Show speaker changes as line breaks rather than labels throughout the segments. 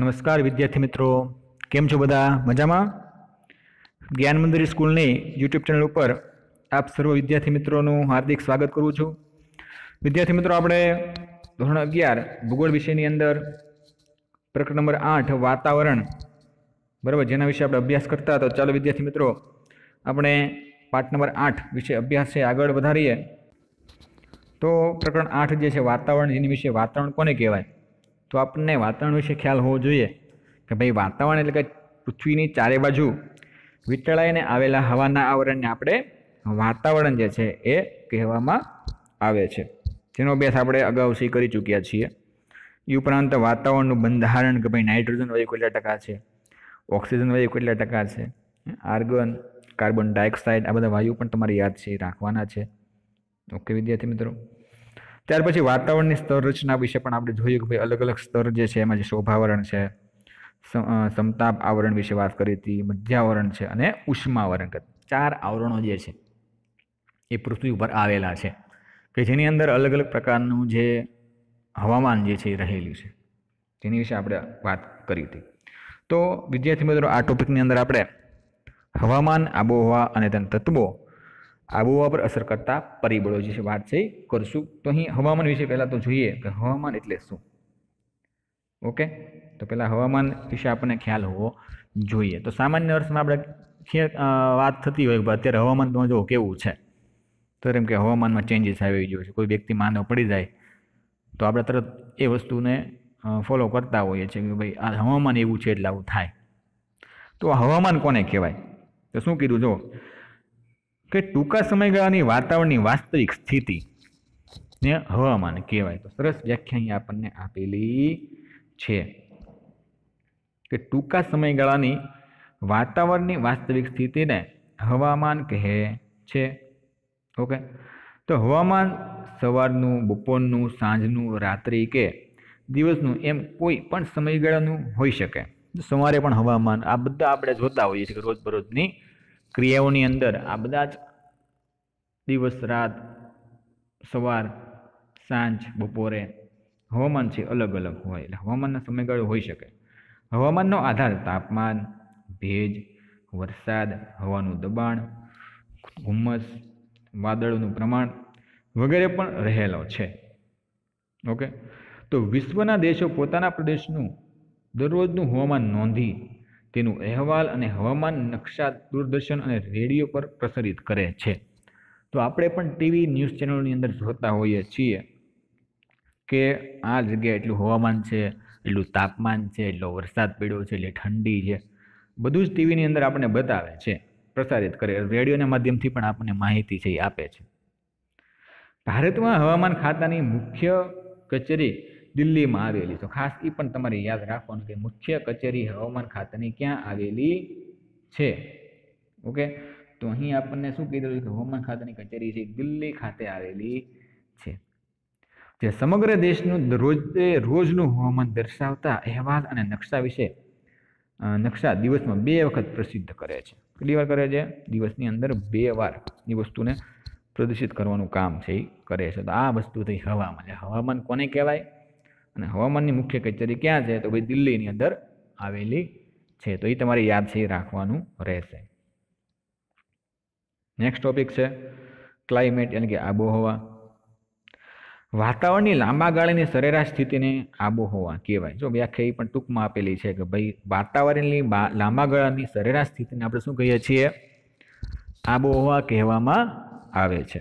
નમસ્કાર વિદ્યાર્થી મિત્રો કેમ છો બધા મજામાં જ્ઞાન મંદિર સ્કૂલની યુટ્યુબ ચેનલ ઉપર આપ સર્વ વિદ્યાર્થી મિત્રોનું હાર્દિક સ્વાગત કરું છું વિદ્યાર્થી મિત્રો આપણે ધોરણ અગિયાર ભૂગોળ વિષયની અંદર પ્રકરણ નંબર આઠ વાતાવરણ બરાબર જેના વિશે આપણે અભ્યાસ કરતા તો ચાલો વિદ્યાર્થી મિત્રો આપણે પાઠ નંબર આઠ વિશે અભ્યાસ છે આગળ વધારીએ તો પ્રકરણ આઠ જે છે વાતાવરણ જેની વિશે વાતાવરણ કોને કહેવાય તો આપણને વાતાવરણ વિશે ખ્યાલ હોવો જોઈએ કે ભાઈ વાતાવરણ એટલે કે પૃથ્વીની ચારે બાજુ વિતળાઈને આવેલા હવાના આવરણને આપણે વાતાવરણ જે છે એ કહેવામાં આવે છે જેનો અભ્યાસ આપણે અગાઉ સી કરી ચૂક્યા છીએ એ ઉપરાંત વાતાવરણનું બંધારણ કે ભાઈ નાઇટ્રોજન વાયુ કેટલા ટકા છે ઓક્સિજન વાયુ કેટલા ટકા છે આર્ગન કાર્બન ડાયોક્સાઇડ આ બધા વાયુ પણ તમારે યાદ છે રાખવાના છે ઓકે વિદ્યાર્થી મિત્રો ત્યાર પછી વાતાવરણની સ્તર રચના વિશે પણ આપણે જોયું કે ભાઈ અલગ અલગ સ્તર જે છે એમાં જે શોભાવરણ છે સમતાપ આવરણ વિશે વાત કરી હતી મધ્યાવરણ છે અને ઉષ્માવરણ ચાર આવરણો જે છે એ પૃથ્વી ઉપર આવેલા છે કે જેની અંદર અલગ અલગ પ્રકારનું જે હવામાન જે છે એ રહેલું છે જેની વિશે આપણે વાત કરી હતી તો વિદ્યાર્થી મિત્રો આ ટોપિકની અંદર આપણે હવામાન આબોહવા અને તેના તત્વો આબોહવા પર અસર કરતા પરિબળો જે છે વાત છે કરશું તો અહીં હવામાન વિશે પહેલાં તો જોઈએ કે હવામાન એટલે શું ઓકે તો પહેલાં હવામાન વિશે આપણને ખ્યાલ હોવો જોઈએ તો સામાન્ય અર્થમાં આપણે વાત થતી હોય અત્યારે હવામાન તમે જો કેવું છે તો એમ કે હવામાનમાં ચેન્જીસ આવી ગયો છે કોઈ વ્યક્તિ માનવ પડી જાય તો આપણે તરત એ વસ્તુને ફોલો કરતા હોઈએ છીએ કે ભાઈ આ હવામાન એવું છે એટલે આવું થાય તો હવામાન કોને કહેવાય તો શું કીધું જો કે ટૂંકા સમયગાળાની વાતાવરણની વાસ્તવિક સ્થિતિ ને હવામાન કહેવાય તો સરસ વ્યાખ્યા અહીં આપણને આપેલી છે કે ટૂંકા સમયગાળાની વાતાવરણની વાસ્તવિક સ્થિતિને હવામાન કહે છે ઓકે તો હવામાન સવારનું બપોરનું સાંજનું રાત્રિ કે દિવસનું એમ કોઈ પણ સમયગાળાનું હોઈ શકે સવારે પણ હવામાન આ બધા આપણે જોતા હોઈએ છીએ રોજબરોજની ક્રિયાઓની અંદર આ બધા જ દિવસ રાત સવાર સાંજ બપોરે હવામાન છે અલગ અલગ હોય એટલે હવામાનના સમયગાળો હોઈ શકે હવામાનનો આધાર તાપમાન ભેજ વરસાદ હવાનું દબાણ હુમ્મસ વાદળોનું પ્રમાણ વગેરે પણ રહેલો છે ઓકે તો વિશ્વના દેશો પોતાના પ્રદેશનું દરરોજનું હવામાન નોંધી તેનું અહેવાલ અને હવામાન નકશા દૂરદર્શન અને રેડિયો પર પ્રસારિત કરે છે તો આપણે પણ ટીવી ન્યૂઝ ચેનલની અંદર જોતા હોઈએ છીએ કે આ જગ્યાએ એટલું હવામાન છે એટલું તાપમાન છે એટલો વરસાદ પડ્યો છે એટલે ઠંડી છે બધું જ ટીવીની અંદર આપણને બતાવે છે પ્રસારિત કરે રેડિયોના માધ્યમથી પણ આપણને માહિતી છે એ આપે છે ભારતમાં હવામાન ખાતાની મુખ્ય કચેરી દિલ્હીમાં આવેલી તો ખાસ એ પણ તમારે યાદ રાખવાનું કે મુખ્ય કચેરી હવામાન ખાતાની ક્યાં આવેલી છે ઓકે તો અહીં આપણને શું કીધેલું કે હવામાન ખાતાની કચેરી છે દિલ્હી ખાતે આવેલી છે જે સમગ્ર દેશનું રોજ રોજનું હવામાન દર્શાવતા અહેવાલ અને નકશા વિશે નકશા દિવસમાં બે વખત પ્રસિદ્ધ કરે છે કેટલી વાર કરે છે દિવસની અંદર બે વાર એ વસ્તુને પ્રદર્શિત કરવાનું કામ છે એ કરે છે તો આ વસ્તુ થઈ હવામાન હવામાન કોને કહેવાય અને હવામાનની મુખ્ય કચેરી ક્યાં છે તો ભાઈ દિલ્હીની અંદર આવેલી છે તો એ તમારે યાદ છે એ રાખવાનું રહેશે નેક્સ્ટ ટોપિક છે ક્લાઇમેટ એટલે કે આબોહવા વાતાવરણની લાંબા ગાળાની સરેરાશ સ્થિતિને આબોહવા કહેવાય જો વ્યાખ્યા એ પણ ટૂંકમાં આપેલી છે કે ભાઈ વાતાવરણની લાંબા ગાળાની સરેરાશ સ્થિતિને આપણે શું કહીએ છીએ આબોહવા કહેવામાં આવે છે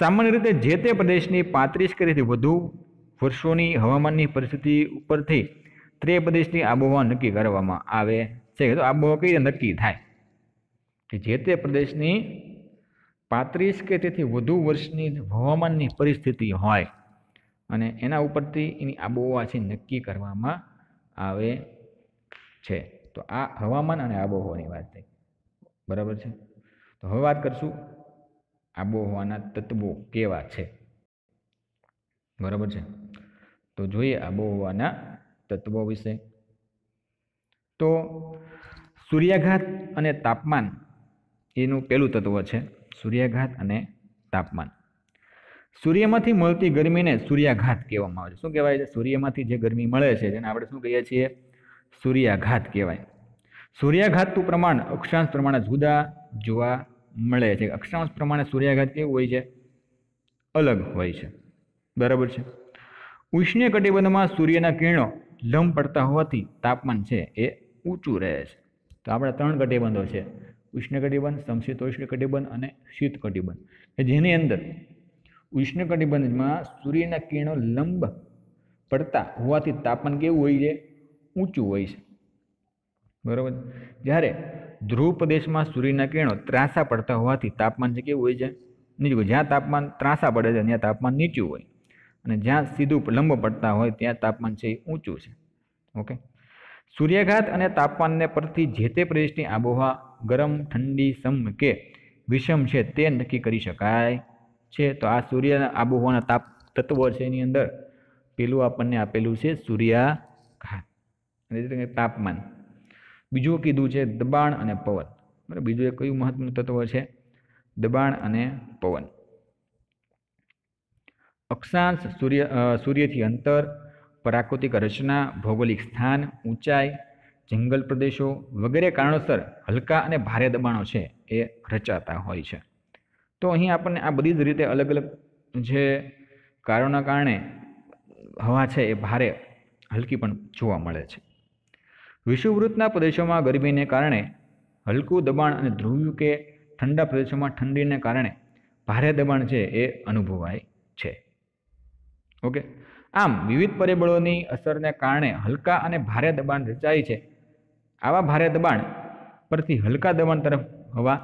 સામાન્ય રીતે જે તે પ્રદેશની પાંત્રીસ કરીથી વધુ વર્ષોની હવામાનની પરિસ્થિતિ ઉપરથી ત્રે પ્રદેશની આબોહવા નક્કી કરવામાં આવે છે તો આબોહવા કઈ રીતે નક્કી થાય કે જે તે પ્રદેશની પાંત્રીસ કે તેથી વધુ વર્ષની હવામાનની પરિસ્થિતિ હોય અને એના ઉપરથી એની આબોહવા છે નક્કી કરવામાં આવે છે તો આ હવામાન અને આબોહવાની વાત થઈ બરાબર છે તો હવે વાત કરશું આબોહવાના તત્વો કેવા છે બરાબર છે તો જોઈએ આબોહવાના તત્વો વિશે તો સૂર્યાઘાત અને તાપમાન એનું પહેલું તત્વ છે સૂર્યાઘાત અને તાપમાન સૂર્યમાંથી મળતી ગરમીને સૂર્યાઘાત કહેવામાં આવે છે શું કહેવાય છે સૂર્યમાંથી જે ગરમી મળે છે જેને આપણે શું કહીએ છીએ સૂર્યાઘાત કહેવાય સૂર્યાઘાતનું પ્રમાણ અક્ષાંશ પ્રમાણે જુદા જોવા મળે છે અક્ષાંશ પ્રમાણે સૂર્યાઘાત કેવું હોય છે અલગ હોય છે બરાબર છે ઉષ્ણ કટિબંધમાં સૂર્યના કિરણો લંબ પડતા હોવાથી તાપમાન છે એ ઊંચું રહે છે તો આપણા ત્રણ કટિબંધો છે ઉષ્ણ કટિબંધ સમશીતોષ્ણ કટિબંધ અને શીત કટિબંધ જેની અંદર ઉષ્ણ કટિબંધમાં સૂર્યના કિરણો લંબ પડતા હોવાથી તાપમાન કેવું હોય છે ઊંચું હોય છે બરાબર જ્યારે ધ્રુવ પ્રદેશમાં સૂર્યના કિરણો ત્રાસા પડતા હોવાથી તાપમાન છે કેવું હોય છે નીચું જ્યાં તાપમાન ત્રાસા પડે છે ત્યાં તાપમાન નીચું હોય અને જ્યાં સીધું લંબ પડતા હોય ત્યાં તાપમાન છે એ ઊંચું છે ઓકે સૂર્યાઘાત અને તાપમાનને પરથી જે તે પ્રદેશની આબોહવા ગરમ ઠંડી સમ કે વિષમ છે તે નક્કી કરી શકાય છે તો આ સૂર્યના આબોહવાના તાપ તત્વો છે એની અંદર પેલું આપણને આપેલું છે સૂર્યાઘાત અને તાપમાન બીજું કીધું છે દબાણ અને પવન બરાબર બીજું એક કયું મહત્વનું તત્વ છે દબાણ અને પવન અક્ષાંશ સૂર્ય સૂર્યથી અંતર પ્રાકૃતિક રચના ભૌગોલિક સ્થાન ઊંચાઈ જંગલ પ્રદેશો વગેરે કારણોસર હલકા અને ભારે દબાણો છે એ રચાતા હોય છે તો અહીં આપણને આ બધી જ રીતે અલગ અલગ જે કારણોના કારણે હવા છે એ ભારે હલકી પણ જોવા મળે છે વિષુવવૃત્તના પ્રદેશોમાં ગરમીને કારણે હલકું દબાણ અને ધ્રુવ્યું કે ઠંડા પ્રદેશોમાં ઠંડીને કારણે ભારે દબાણ છે એ અનુભવાય ઓકે આમ વિવિધ પરિબળોની અસરને કારણે હલકા અને ભારે દબાણ રચાય છે આવા ભારે દબાણ પરથી હલકા દબાણ તરફ હવા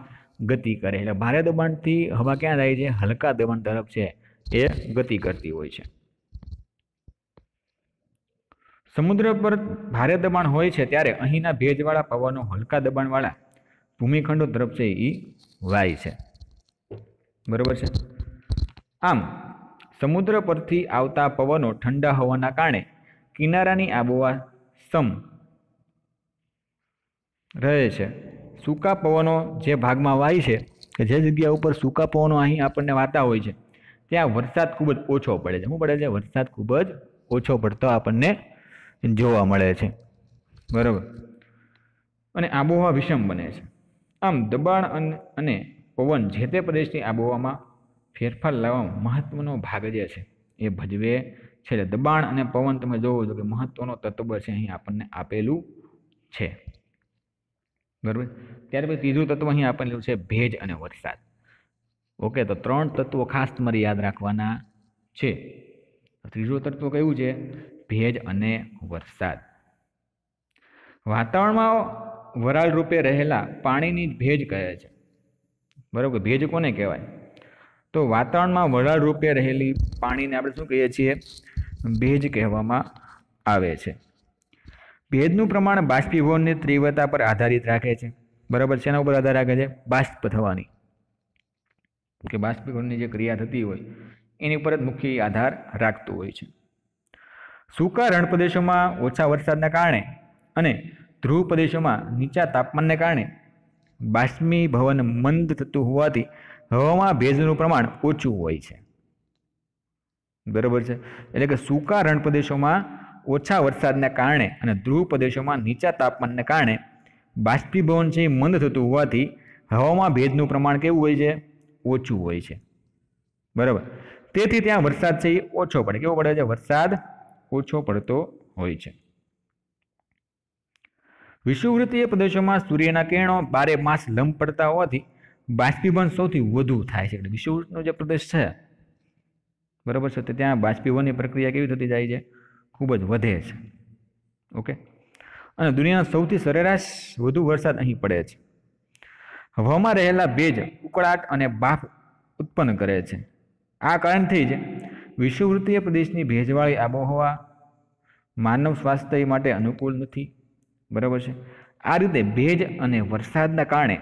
ગતિ કરે એટલે ભારે દબાણથી હવા ક્યાં જાય છે હલકા દબાણ તરફ છે એ ગતિ કરતી હોય છે સમુદ્ર પર ભારે દબાણ હોય છે ત્યારે અહીંના ભેજવાળા પવનો હલકા દબાણવાળા ભૂમિખંડો તરફ છે એ વાય છે બરાબર છે આમ સમુદ્ર પરથી આવતા પવનો ઠંડા હોવાના કારણે કિનારાની આબોહવા સમ રહે છે સૂકા પવનો જે ભાગમાં વાય છે કે જે જગ્યા ઉપર સૂકા પવનો અહીં આપણને વાતા હોય છે ત્યાં વરસાદ ખૂબ જ ઓછો પડે છે શું પડે છે વરસાદ ખૂબ જ ઓછો પડતો આપણને જોવા મળે છે બરાબર અને આબોહવા વિષમ બને છે આમ દબાણ અને પવન જે તે પ્રદેશની આબોહવામાં ફેરફાર લાવવામાં મહત્વનો ભાગ જે છે એ ભજવે છે એટલે દબાણ અને પવન તમે જોવો છો કે મહત્વનો તત્વ છે અહીં આપણને આપેલું છે બરાબર ત્યાર પછી ત્રીજું તત્વ અહીં આપેલું છે ભેજ અને વરસાદ ઓકે તો ત્રણ તત્વો ખાસ તમારે યાદ રાખવાના છે ત્રીજું તત્વ કયું છે ભેજ અને વરસાદ વાતાવરણમાં વરાળ રૂપે રહેલા પાણીની ભેજ કહે છે બરાબર ભેજ કોને કહેવાય તો વાતાવરણમાં વરાળ રૂપે રહેલી પાણીને આપણે શું કહીએ છીએ ભેજ કહેવામાં આવે છે ભેજનું પ્રમાણ બાષ્પીભવનની તીવ્રતા પર આધારિત રાખે છે બરાબર છે એના ઉપર આધાર રાખે છે બાષ્પ થવાની કે બાષ્પીભવનની જે ક્રિયા થતી હોય એની ઉપર જ મુખ્ય આધાર રાખતું હોય છે સૂકા રણપ્રદેશોમાં ઓછા વરસાદના કારણે અને ધ્રુવ પ્રદેશોમાં નીચા તાપમાનને કારણે બાષ્પીભવન મંદ થતું હોવાથી હવામાં ભેજનું પ્રમાણ ઓછું હોય છે બરાબર છે એટલે કે સૂકા રણ પ્રદેશોમાં ઓછા વરસાદને કારણે અને ધ્રુવ પ્રદેશોમાં નીચા તાપમાનને કારણે બાષ્પીભવન છે એ મંદ થતું હોવાથી હવામાં ભેજનું પ્રમાણ કેવું હોય છે ઓછું હોય છે બરાબર તેથી ત્યાં વરસાદ છે એ ઓછો પડે કેવો પડે છે વરસાદ ઓછો પડતો હોય છે વિષુવવૃત્તીય પ્રદેશોમાં સૂર્યના કિરણો બારે માસ લંબ પડતા હોવાથી બાષ્પીભવન સૌથી વધુ થાય છે એટલે વિષુવૃતનો જે પ્રદેશ છે બરાબર છે તો ત્યાં બાષ્પીભવનની પ્રક્રિયા કેવી થતી જાય છે ખૂબ જ વધે છે ઓકે અને દુનિયાનો સૌથી સરેરાશ વધુ વરસાદ અહીં પડે છે હવામાં રહેલા ભેજ ઉકળાટ અને બાફ ઉત્પન્ન કરે છે આ કારણથી જ વિષુવૃત્તીય પ્રદેશની ભેજવાળી આબોહવા માનવ સ્વાસ્થ્ય માટે અનુકૂળ નથી બરાબર છે આ રીતે ભેજ અને વરસાદના કારણે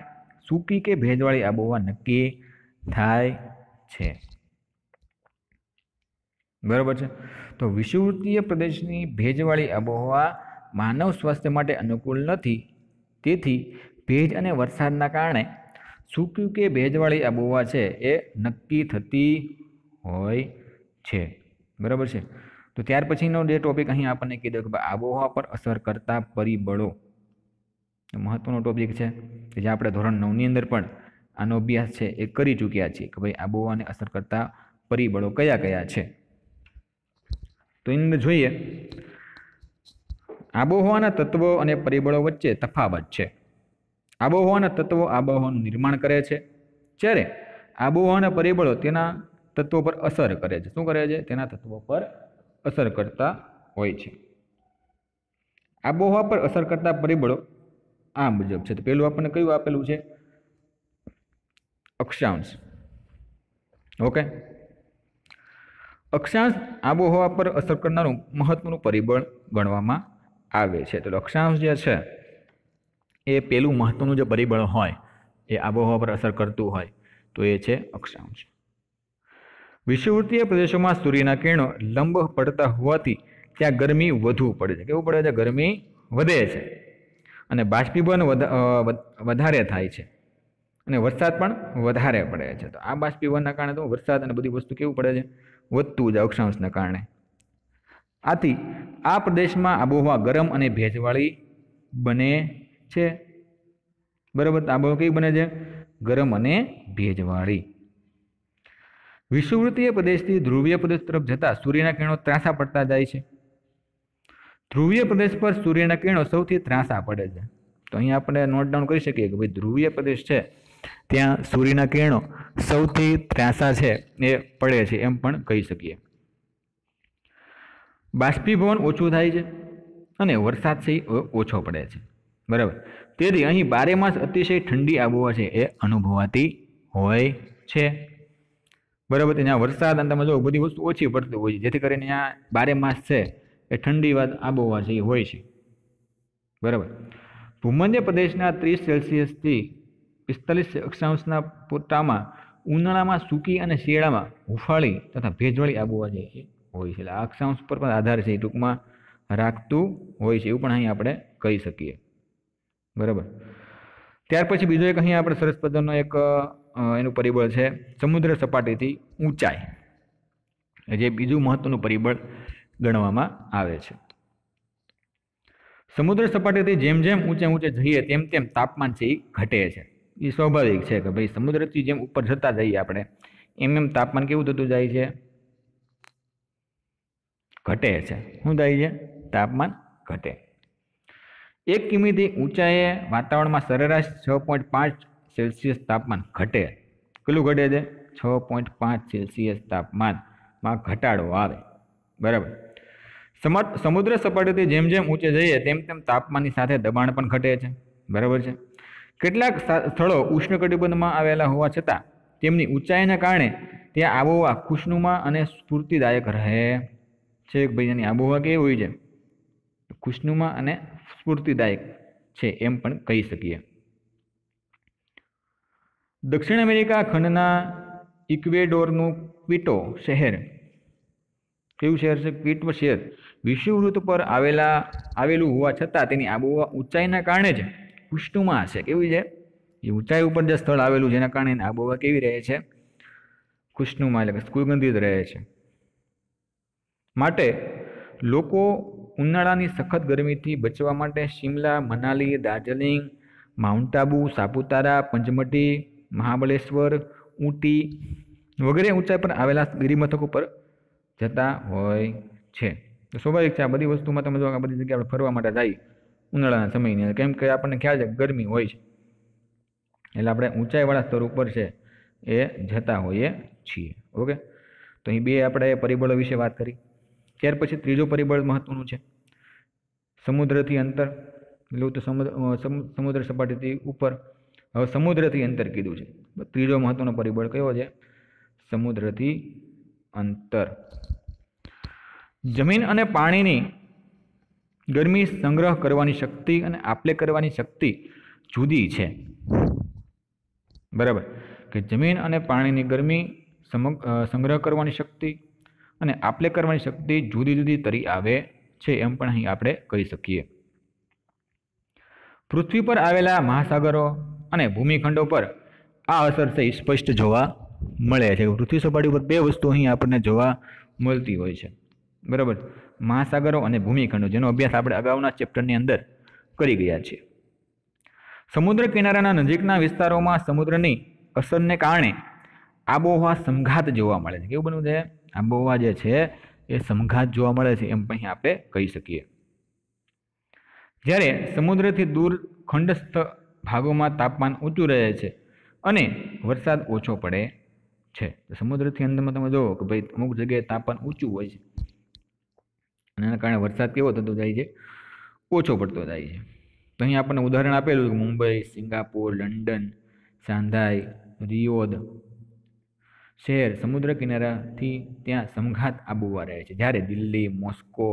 સૂકી કે ભેજવાળી આબોહવા નક્કી થાય છે બરાબર છે તો વિષુવૃત્તીય પ્રદેશની ભેજવાળી આબોહવા માનવ સ્વાસ્થ્ય માટે અનુકૂળ નથી તેથી ભેજ અને વરસાદના કારણે સૂકી કે ભેજવાળી આબોહવા છે એ નક્કી થતી હોય છે બરાબર છે તો ત્યાર પછીનો જે ટોપિક અહીં આપણને કીધો કે આબોહવા પર અસર કરતા પરિબળો મહત્ત્વનો ટોપિક છે કે જે આપણે ધોરણ નવની અંદર પણ આનો અભ્યાસ છે એ કરી ચૂક્યા છીએ કે ભાઈ આબોહવાને અસર કરતા પરિબળો કયા કયા છે તો એની અંદર જોઈએ આબોહવાના તત્વો અને પરિબળો વચ્ચે તફાવત છે આબોહવાના તત્વો આબોહવાનું નિર્માણ કરે છે જ્યારે આબોહવાના પરિબળો તેના તત્વો પર અસર કરે છે શું કરે છે તેના તત્વો પર અસર કરતા હોય છે આબોહવા પર અસર કરતા પરિબળો આ મુજબ છે તો પહેલું આપણને કયું આપેલું છે અક્ષાંશ ઓકે અક્ષાંશ આબોહવા પર અસર કરનારું મહત્વનું પરિબળ ગણવામાં આવે છે તો અક્ષાંશ જે છે એ પહેલું મહત્વનું જે પરિબળ હોય એ આબોહવા પર અસર કરતું હોય તો એ છે અક્ષાંશ વિષુવૃત્તીય પ્રદેશોમાં સૂર્યના કિરણો લંબ પડતા હોવાથી ત્યાં ગરમી વધુ પડે છે કેવું પડે છે ગરમી વધે છે અને બાષ્પીભવન વધારે થાય છે અને વરસાદ પણ વધારે પડે છે તો આ બાષ્પીભવનના કારણે તો વરસાદ અને બધી વસ્તુ કેવું પડે છે વધતું જ અક્ષાંશના કારણે આથી આ પ્રદેશમાં આબોહવા ગરમ અને ભેજવાળી બને છે બરાબર આબોહવા કઈ બને છે ગરમ અને ભેજવાળી વિષુવવૃત્તીય પ્રદેશથી ધ્રુવીય પ્રદેશ તરફ જતાં સૂર્યના કિરણો ત્રાસા પડતા જાય છે ધ્રુવીય પ્રદેશ પર સૂર્યના કિરણો સૌથી ત્રાસા પડે છે તો અહીંયા આપણે નોટ ડાઉન કરી શકીએ કે ભાઈ ધ્રુવીય પ્રદેશ છે ત્યાં સૂર્યના કિરણો સૌથી ત્રાસા છે એ પડે છે એમ પણ કહી શકીએ બાષ્પીભવન ઓછું થાય છે અને વરસાદ છે ઓછો પડે છે બરાબર તેથી અહીં બારે માસ અતિશય ઠંડી આબોહવા છે એ અનુભવાતી હોય છે બરાબર ત્યાં વરસાદ અને તમે જો બધી વસ્તુ ઓછી પડતી હોય છે જેથી કરીને અહીંયા બારે માસ છે એ ઠંડી વાત આબોહવા જે હોય છે બરાબર ભૂમધ્ય પ્રદેશના ત્રીસ સેલ્સિયસથી પિસ્તાલીસ અક્ષાંશના પોતામાં ઉનાળામાં સૂકી અને શિયાળામાં હુફાળી તથા ભેજવાળી આબોહવા જે હોય છે એટલે આ અક્ષાંશ પર પણ આધાર છે ટૂંકમાં રાખતું હોય છે એવું પણ અહીં આપણે કહી શકીએ બરાબર ત્યાર પછી બીજો એક અહીં આપણે સરસ પદ્ધતિનો એક એનું પરિબળ છે સમુદ્ર સપાટીથી ઊંચાઈ જે બીજું મહત્ત્વનું પરિબળ ગણવામાં આવે છે સમુદ્ર સપાટીથી જેમ જેમ ઊંચે ઊંચે જઈએ તેમ તેમ તાપમાન છે એ ઘટે છે એ સ્વાભાવિક છે કે ભાઈ સમુદ્રથી જેમ ઉપર જતા જઈએ આપણે એમ એમ તાપમાન કેવું થતું જાય છે ઘટે છે શું થાય છે તાપમાન ઘટે એક કિમીથી ઊંચાઈએ વાતાવરણમાં સરેરાશ છ પોઈન્ટ પાંચ સેલ્સિયસ તાપમાન ઘટે કેટલું ઘટે છે છ પોઈન્ટ પાંચ સેલ્સિયસ તાપમાનમાં ઘટાડો આવે બરાબર સમુદ્ર સપાટીથી જેમ જેમ ઊંચે જઈએ તેમ તેમ તાપમાનની સાથે દબાણ પણ ઘટે છે બરાબર છે કેટલાક સ્થળો ઉષ્ણકટિબંધમાં આવેલા હોવા છતાં તેમની ઊંચાઈના કારણે ત્યાં આબોહવા ખુશનુમા અને સ્ફૂર્તિદાયક રહે છે ભાઈ એની આબોહવા કેવી હોય છે ખુશનુમા અને સ્ફૂર્તિદાયક છે એમ પણ કહી શકીએ દક્ષિણ અમેરિકા ખંડના ઇક્વેડોરનું ક્વિટો શહેર કેવું શહેર છે ક્વીટમાં શહેર વિષુવૃત્ત પર આવેલા આવેલું હોવા છતાં તેની આબોહવા ઊંચાઈના કારણે જ ખુશનુમા છે કેવી છે એ ઊંચાઈ ઉપર જે સ્થળ આવેલું જેના કારણે આબોહવા કેવી રહે છે ખુશનુમા એટલે સુગંધિત રહે છે માટે લોકો ઉનાળાની સખત ગરમીથી બચવા માટે શિમલા મનાલી દાર્જિલિંગ માઉન્ટ આબુ સાપુતારા પંચમટી મહાબળેશ્વર ઊટી વગેરે ઊંચાઈ પર આવેલા ગિરિમથકો પર જતા હોય છે તો સ્વાભાવિક છે આ બધી વસ્તુમાં તમે જો આ બધી જગ્યાએ આપણે ફરવા માટે જાય ઉનાળાના સમયની કેમ કે આપણને ખ્યાલ છે ગરમી હોય છે એટલે આપણે ઊંચાઈવાળા સ્તર ઉપર છે એ જતા હોઈએ છીએ ઓકે તો અહીં બે આપણે પરિબળો વિશે વાત કરી ત્યાર પછી ત્રીજો પરિબળ મહત્ત્વનું છે સમુદ્રથી અંતર એટલું તો સમુદ્ર સપાટીથી ઉપર હવે સમુદ્રથી અંતર કીધું છે ત્રીજો મહત્ત્વનો પરિબળ કયો છે સમુદ્રથી અંતર જમીન અને પાણીની ગરમી સંગ્રહ કરવાની શક્તિ અને આપલે કરવાની શક્તિ જુદી છે બરાબર કે જમીન અને પાણીની ગરમી સંગ્રહ કરવાની શક્તિ અને આપલે કરવાની શક્તિ જુદી જુદી તરી આવે છે એમ પણ અહીં આપણે કહી શકીએ પૃથ્વી પર આવેલા મહાસાગરો અને ભૂમિખંડો પર આ અસર છે સ્પષ્ટ જોવા મળે છે પૃથ્વી સપાટી ઉપર બે વસ્તુ અહીં આપણને જોવા મળતી હોય છે બરાબર મહાસાગરો અને ભૂમિખંડો જેનો અભ્યાસ આપણે અગાઉના ચેપ્ટરની અંદર કરી ગયા છીએ સમુદ્ર કિનારાના નજીકના વિસ્તારોમાં સમુદ્રની અસરને કારણે આબોહવા સંઘાત જોવા મળે છે કેવું બનવું છે આબોહવા જે છે એ સંઘાત જોવા મળે છે એમ અહીં આપણે કહી શકીએ જ્યારે સમુદ્રથી દૂર ખંડસ્થ ભાગોમાં તાપમાન ઊંચું રહે છે અને વરસાદ ઓછો પડે છે સમુદ્રથી અંદરમાં તમે જુઓ કે ભાઈ અમુક જગ્યાએ તાપમાન ઊંચું હોય છે અને એના કારણે વરસાદ કેવો થતો જાય છે ઓછો પડતો જાય છે તો અહીં આપણને ઉદાહરણ આપેલું કે Mumbai Singapore London Shanghai Rio શહેર સમુદ્ર કિનારાથી ત્યાં સંઘાત આબોહવા રહે છે જ્યારે દિલ્હી મોસ્કો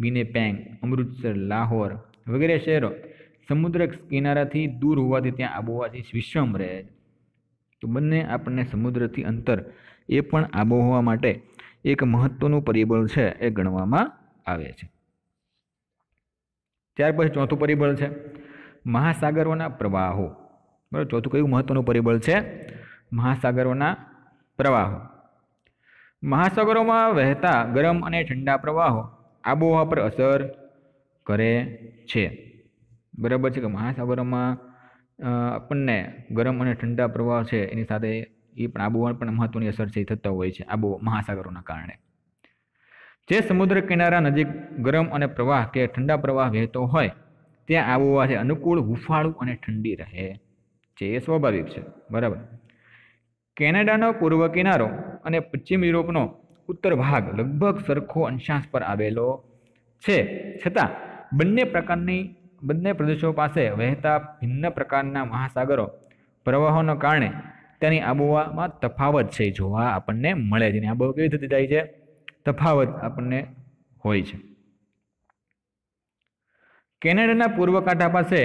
મિનેપેંગ અમૃતસર લાહોર વગેરે શહેરો સમુદ્ર કિનારાથી દૂર હોવાથી ત્યાં આબોહવાથી વિશ્રમ રહે છે તો બંને આપણને સમુદ્રથી અંતર એ પણ આબોહવા માટે એક મહત્વનું પરિબળ છે એ ગણવામાં આવે છે ત્યાર પછી ચોથું પરિબળ છે મહાસાગરોના પ્રવાહો બરાબર ચોથું કયું મહત્વનું પરિબળ છે મહાસાગરોના પ્રવાહો મહાસાગરોમાં વહેતા ગરમ અને ઠંડા પ્રવાહો આબોહવા પર અસર કરે છે બરાબર છે કે મહાસાગરોમાં આપણને ગરમ અને ઠંડા પ્રવાહ છે એની સાથે એ પણ આબોહવા પણ મહત્ત્વની અસર છે થતા હોય છે આબો મહાસાગરોના કારણે જે સમુદ્ર કિનારા નજીક ગરમ અને પ્રવાહ કે ઠંડા પ્રવાહ વહેતો હોય ત્યાં આબોહવા છે અનુકૂળ હુફાળું અને ઠંડી રહે છે એ સ્વાભાવિક છે બરાબર કેનેડાનો પૂર્વ કિનારો અને પશ્ચિમ યુરોપનો ઉત્તર ભાગ લગભગ સરખો અંશાંશ પર આવેલો છે છતાં બંને પ્રકારની બંને પ્રદેશો પાસે વહેતા ભિન્ન પ્રકારના મહાસાગરો પ્રવાહોના કારણે તેની આબોહવામાં તફાવત છે જોવા આપણને મળે છે આબોહવા કેવી થતી જાય છે તફાવત આપણને હોય છે કેનેડાના પૂર્વ કાંઠા પાસે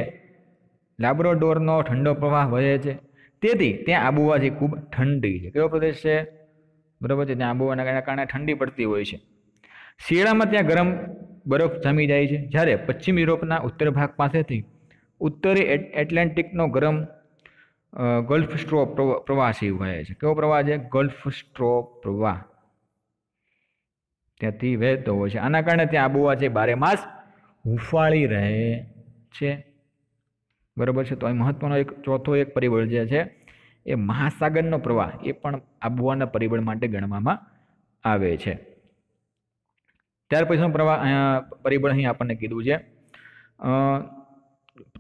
લાબ્રોડોરનો ઠંડો પ્રવાહ વહે છે તેથી ત્યાં આબોહવાથી ખૂબ ઠંડી છે કેવો પ્રદેશ છે બરાબર છે ત્યાં આબોહવાના કારણે ઠંડી પડતી હોય છે શિયાળામાં ત્યાં ગરમ બરફ જામી જાય છે જ્યારે પશ્ચિમ યુરોપના ઉત્તર ભાગ પાસેથી ઉત્તરે એટલાન્ટિકનો ગરમ ગલ્ફ સ્ટ્રો પ્રવાહ વહે છે કેવો પ્રવાહ છે ગલ્ફ સ્ટ્રો પ્રવાહ ત્યાંથી વહેતો હોય છે આના કારણે ત્યાં આબોહવા છે બારે માસ હુંફાળી રહે છે બરાબર છે તો અહીં મહત્વનો એક ચોથો એક પરિબળ જે છે એ મહાસાગરનો પ્રવાહ એ પણ આબોહવાના પરિબળ માટે ગણવામાં આવે છે ત્યાર પછીનું પ્રવાહ અહીંયા પરિબળ અહીં આપણને કીધું છે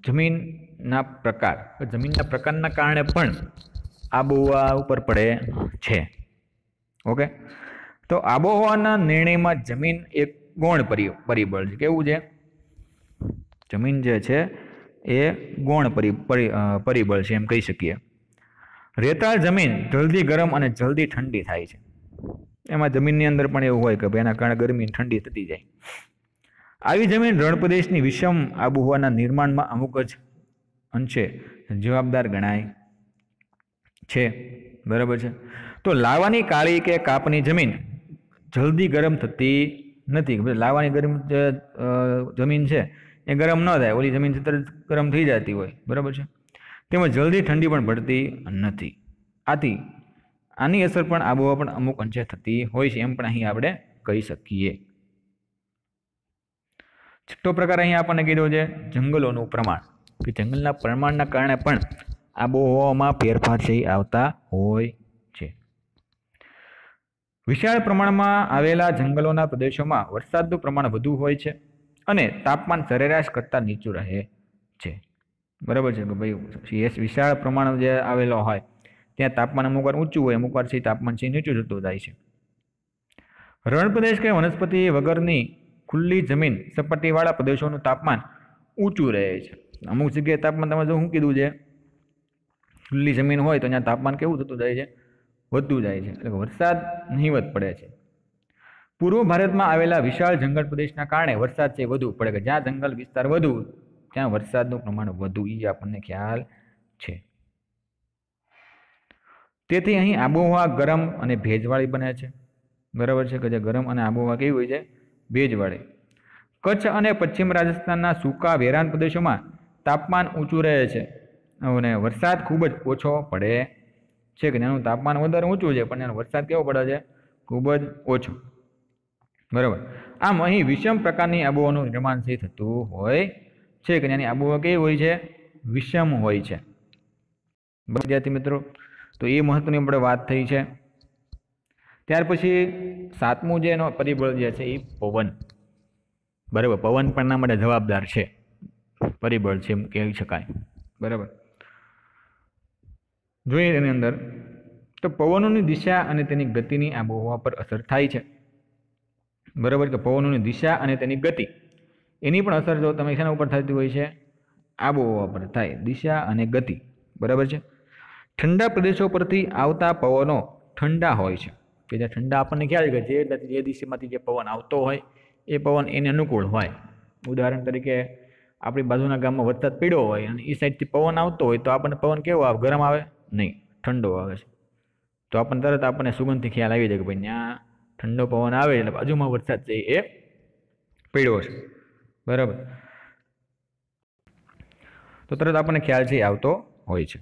જમીનના પ્રકાર જમીનના પ્રકારના કારણે પણ આબોહવા ઉપર પડે છે ઓકે તો આબોહવાના નિર્ણયમાં જમીન એક ગૌણ પરિબળ છે કેવું છે જમીન જે છે એ ગૌણ પરિબળ છે એમ કહી શકીએ રેતાળ જમીન જલ્દી ગરમ અને જલ્દી ઠંડી થાય છે એમાં જમીનની અંદર પણ એવું હોય કે ભાઈ એના કારણે ગરમી ઠંડી થતી જાય આવી જમીન રણપ્રદેશની વિષમ આબોહવાના નિર્માણમાં અમુક જ અંશે જવાબદાર ગણાય છે બરાબર છે તો લાવાની કાળી કે કાપની જમીન જલ્દી ગરમ થતી નથી લાવાની ગરમ જમીન છે એ ગરમ ન થાય ઓલી જમીન તરત ગરમ થઈ જતી હોય બરાબર છે તેમાં જલ્દી ઠંડી પણ પડતી નથી આથી આની અસર પણ આબોહવા પણ અમુક અંશે થતી હોય છે એમ પણ અહીં આપણે કહી શકીએ છઠ્ઠો પ્રકાર અહીં આપણને કીધો છે જંગલોનું પ્રમાણ કે જંગલના પ્રમાણના કારણે પણ આબોહવામાં ફેરફાર થઈ આવતા હોય છે વિશાળ પ્રમાણમાં આવેલા જંગલોના પ્રદેશોમાં વરસાદનું પ્રમાણ વધુ હોય છે અને તાપમાન સરેરાશ કરતાં નીચું રહે છે બરાબર છે કે ભાઈ વિશાળ પ્રમાણ જે આવેલો હોય ત્યાં તાપમાન અમુક વાર ઊંચું હોય અમુક વાર છે તાપમાન છે નીચું જતું જાય છે રણ પ્રદેશ કે વનસ્પતિ વગરની ખુલ્લી જમીન સપાટીવાળા પ્રદેશોનું તાપમાન ઊંચું રહે છે અમુક જગ્યાએ તાપમાન તમે જો શું કીધું છે ખુલ્લી જમીન હોય તો ત્યાં તાપમાન કેવું થતું જાય છે વધતું જાય છે એટલે વરસાદ નહીવત પડે છે પૂર્વ ભારતમાં આવેલા વિશાળ જંગલ પ્રદેશના કારણે વરસાદ છે વધુ પડે કે જ્યાં જંગલ વિસ્તાર વધુ ત્યાં વરસાદનું પ્રમાણ વધુ એ આપણને ખ્યાલ છે તેથી અહીં આબોહવા ગરમ અને ભેજવાળી બને છે બરાબર છે કે જે ગરમ અને આબોહવા કેવી હોય છે ભેજવાળી કચ્છ અને પશ્ચિમ રાજસ્થાનના સૂકા વેરાન પ્રદેશોમાં તાપમાન ઊંચું રહે છે અને વરસાદ ખૂબ જ ઓછો પડે છે કે એનું તાપમાન વધારે ઊંચું છે પણ એનો વરસાદ કેવો પડે છે ખૂબ જ ઓછો બરાબર આમ અહીં વિષમ પ્રકારની આબોહવાનું નિર્માણ થઈ થતું હોય છે કે એની આબોહવા કેવી હોય છે વિષમ હોય છે વિદ્યાર્થી મિત્રો તો એ મહત્ત્વની આપણે વાત થઈ છે ત્યાર પછી સાતમું જે એનો પરિબળ જે છે એ પવન બરાબર પવન પણ ના માટે જવાબદાર છે પરિબળ છે એમ કહી શકાય બરાબર જોઈએ તેની અંદર તો પવનોની દિશા અને તેની ગતિની આબોહવા પર અસર થાય છે બરાબર કે પવનોની દિશા અને તેની ગતિ એની પણ અસર જો તમે શાના ઉપર થતી હોય છે આબોહવા પર થાય દિશા અને ગતિ બરાબર છે ઠંડા પ્રદેશો પરથી આવતા પવનો ઠંડા હોય છે કે જ્યાં ઠંડા આપણને ખ્યાલ કે જે જે દિશામાંથી જે પવન આવતો હોય એ પવન એને અનુકૂળ હોય ઉદાહરણ તરીકે આપણી બાજુના ગામમાં વરસાદ પીડ્યો હોય અને એ સાઈડથી પવન આવતો હોય તો આપણને પવન કેવો આવે ગરમ આવે નહીં ઠંડો આવે છે તો આપણને તરત આપણને સુગંધથી ખ્યાલ આવી જાય કે ભાઈ ત્યાં ઠંડો પવન આવે એટલે બાજુમાં વરસાદ છે એ પીડ્યો છે બરાબર તો તરત આપણને ખ્યાલ છે આવતો હોય છે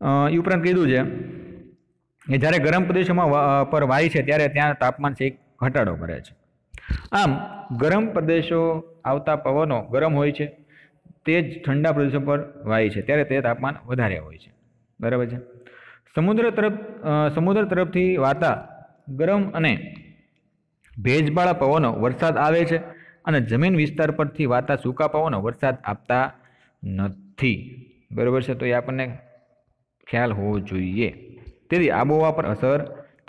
એ ઉપરાંત કીધું છે કે જ્યારે ગરમ પ્રદેશોમાં પર વાય છે ત્યારે ત્યાં તાપમાન છે ઘટાડો કરે છે આમ ગરમ પ્રદેશો આવતા પવનો ગરમ હોય છે તે જ ઠંડા પ્રદેશો પર વાય છે ત્યારે તે તાપમાન વધારે હોય છે બરાબર છે સમુદ્ર તરફ સમુદ્ર તરફથી વાતા ગરમ અને ભેજવાળા પવનો વરસાદ આવે છે અને જમીન વિસ્તાર પરથી વાતા સૂકા પવનો વરસાદ આપતા નથી બરાબર છે તો એ આપણને ખ્યાલ હોવો જોઈએ તેથી આબોહવા પર અસર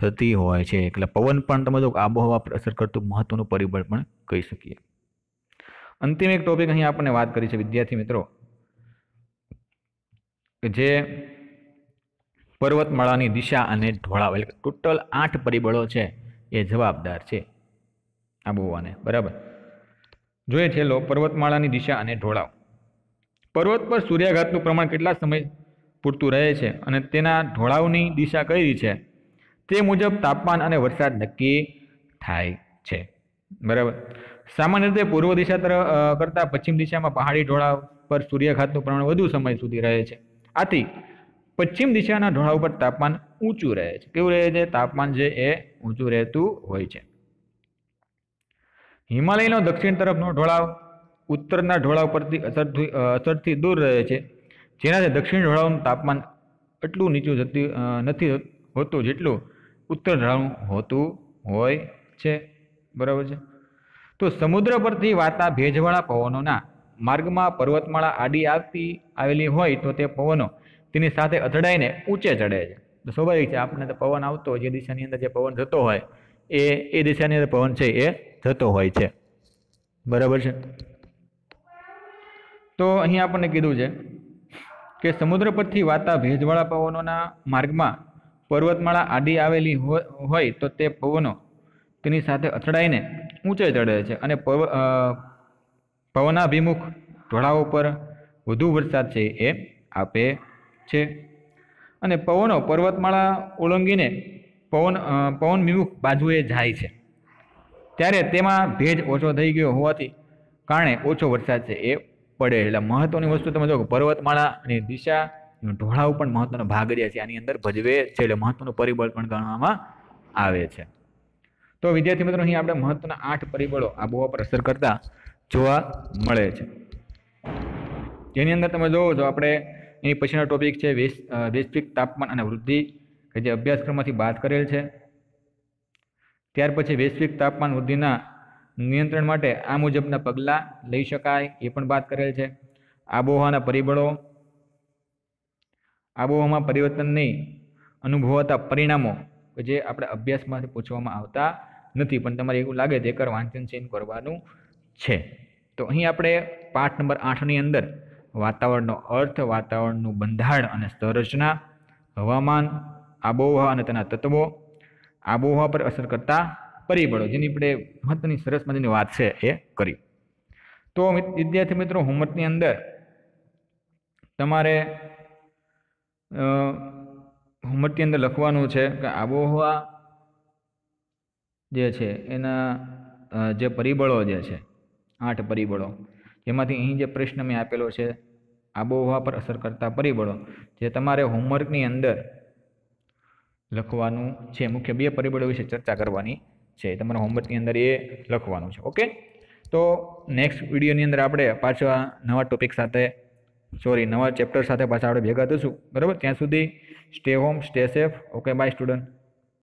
થતી હોય છે એટલે પવન પણ તમે જો આબોહવા પર અસર કરતું મહત્વનું પરિબળ પણ કહી શકીએ અંતિમ એક ટોપિક અહીં આપણને વાત કરી છે વિદ્યાર્થી મિત્રો જે પર્વતમાળાની દિશા અને ઢોળાવ એટલે ટોટલ આઠ પરિબળો છે એ જવાબદાર છે આબોહવાને બરાબર જોઈએ છેલ્લો પર્વતમાળાની દિશા અને ઢોળાવ પર્વત પર સૂર્યાઘાતનું પ્રમાણ કેટલા સમય પૂરતું રહે છે અને તેના ઢોળાવની દિશા કઈ છે તે મુજબ તાપમાન અને વરસાદ નક્કી થાય છે બરાબર સામાન્ય રીતે પૂર્વ દિશા તરફ કરતાં પશ્ચિમ દિશામાં પહાડી ઢોળાવ પર સૂર્યઘાતનું પ્રમાણ વધુ સમય સુધી રહે છે આથી પશ્ચિમ દિશાના ઢોળાવ પર તાપમાન ઊંચું રહે છે કેવું રહે છે તાપમાન જે એ ઊંચું રહેતું હોય છે હિમાલયનો દક્ષિણ તરફનો ઢોળાવ ઉત્તરના ઢોળાવ પરથી અસરથી અસરથી દૂર રહે છે જેનાથી દક્ષિણ ઢોળાવનું તાપમાન એટલું નીચું જતું નથી હોતું જેટલું ઉત્તર ઢોળાવનું હોતું હોય છે બરાબર છે તો સમુદ્ર પરથી વાતા ભેજવાળા પવનોના માર્ગમાં પર્વતમાળા આડી આવતી આવેલી હોય તો તે પવનો તેની સાથે અથડાઈને ઊંચે ચડે છે તો સ્વાભાવિક છે આપણને તો પવન આવતો હોય જે દિશાની અંદર જે પવન થતો હોય એ એ દિશાની અંદર પવન છે એ થતો હોય છે બરાબર છે તો અહીં આપણને કીધું છે કે સમુદ્ર પરથી વાતા ભેજવાળા પવનોના માર્ગમાં પર્વતમાળા આડી આવેલી હોય તો તે પવનો તેની સાથે અથડાઈને ઊંચે ચડે છે અને પવ પવનાભિમુખ ઢોળાવો પર વધુ વરસાદ છે એ આપે છે અને પવનો પર્વતમાળા ઓળંગીને પવન પવન વિમુખ બાજુએ જાય છે ત્યારે તેમાં ભેજ ઓછો થઈ ગયો હોવાથી કારણે ઓછો વરસાદ છે એ પડે એટલે મહત્વની વસ્તુ તમે જો પર્વતમાળા અને દિશા ઢોળાવ પણ મહત્વનો ભાગ રહ્યા છે આની અંદર ભજવે છે એટલે મહત્વનું પરિબળ પણ ગણવામાં આવે છે તો વિદ્યાર્થી મિત્રો અહીં આપણે મહત્વના આઠ પરિબળો આબોહવા પર અસર કરતા જોવા મળે છે જેની અંદર તમે જોવો છો આપણે એની પછીનો ટોપિક છે વૈશ્વિક તાપમાન અને વૃદ્ધિ કે જે અભ્યાસક્રમમાંથી બાદ કરેલ છે ત્યાર પછી વૈશ્વિક તાપમાન વૃદ્ધિના નિયંત્રણ માટે આ મુજબના પગલાં લઈ શકાય એ પણ વાત કરેલ છે આબોહવાના પરિબળો આબોહવામાં પરિવર્તનની અનુભવાતા પરિણામો કે જે આપણે અભ્યાસમાંથી પૂછવામાં આવતા નથી પણ તમારે એવું લાગે તે કર વાંચન ચેન કરવાનું છે તો અહીં આપણે પાઠ નંબર આઠની અંદર વાતાવરણનો અર્થ વાતાવરણનું બંધારણ અને સંરચના હવામાન આબોહવા અને તેના તત્વો આબોહવા પર અસર કરતા પરિબળો જેની આપણે મહત્વની સરસ મજાની વાત છે એ કરી તો વિદ્યાર્થી મિત્રો હોમવર્કની અંદર તમારે હોમવર્કની અંદર લખવાનું છે કે આબોહવા જે છે એના જે પરિબળો જે છે આઠ પરિબળો જેમાંથી અહીં જે પ્રશ્ન મેં આપેલો છે આબોહવા પર અસર કરતા પરિબળો જે તમારે હોમવર્કની અંદર લખવાનું છે મુખ્ય બે પરિબળો વિશે ચર્ચા કરવાની છે તમારા હોમવર્કની અંદર એ લખવાનું છે ઓકે તો નેક્સ્ટ વિડીયોની અંદર આપણે પાછા નવા ટોપિક સાથે સોરી નવા ચેપ્ટર સાથે પાછા આપણે ભેગા થશું બરાબર ત્યાં સુધી stay home stay safe okay bye student